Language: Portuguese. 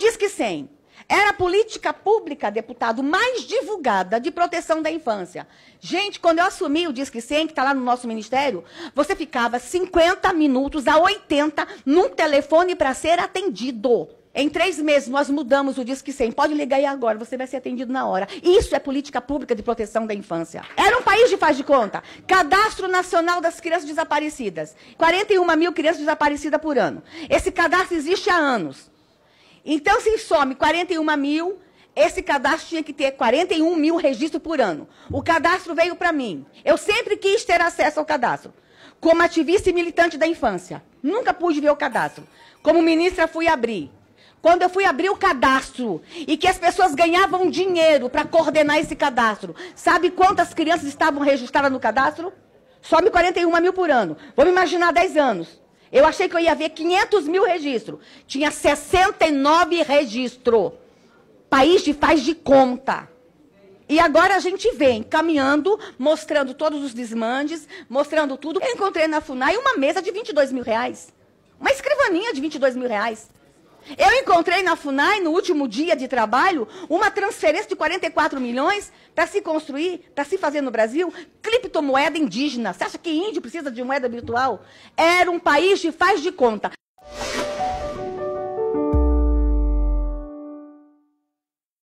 Disque 100 era a política pública, deputado, mais divulgada de proteção da infância. Gente, quando eu assumi o Disque 100, que está lá no nosso ministério, você ficava 50 minutos a 80 num telefone para ser atendido. Em três meses, nós mudamos o Disque 100. Pode ligar aí agora, você vai ser atendido na hora. Isso é política pública de proteção da infância. Era um país de faz de conta. Cadastro Nacional das Crianças Desaparecidas. 41 mil crianças desaparecidas por ano. Esse cadastro existe há anos. Então, se some 41 mil, esse cadastro tinha que ter 41 mil registros por ano. O cadastro veio para mim. Eu sempre quis ter acesso ao cadastro. Como ativista e militante da infância, nunca pude ver o cadastro. Como ministra, fui abrir. Quando eu fui abrir o cadastro e que as pessoas ganhavam dinheiro para coordenar esse cadastro, sabe quantas crianças estavam registradas no cadastro? Some 41 mil por ano. Vamos imaginar 10 anos. Eu achei que eu ia ver 500 mil registros. Tinha 69 registros. País de faz de conta. E agora a gente vem caminhando, mostrando todos os desmandes, mostrando tudo. Eu encontrei na FUNAI uma mesa de 22 mil reais. Uma escrivaninha de 22 mil reais. Eu encontrei na FUNAI, no último dia de trabalho, uma transferência de 44 milhões para se construir, para se fazer no Brasil, criptomoeda indígena. Você acha que índio precisa de moeda virtual? Era um país de faz de conta.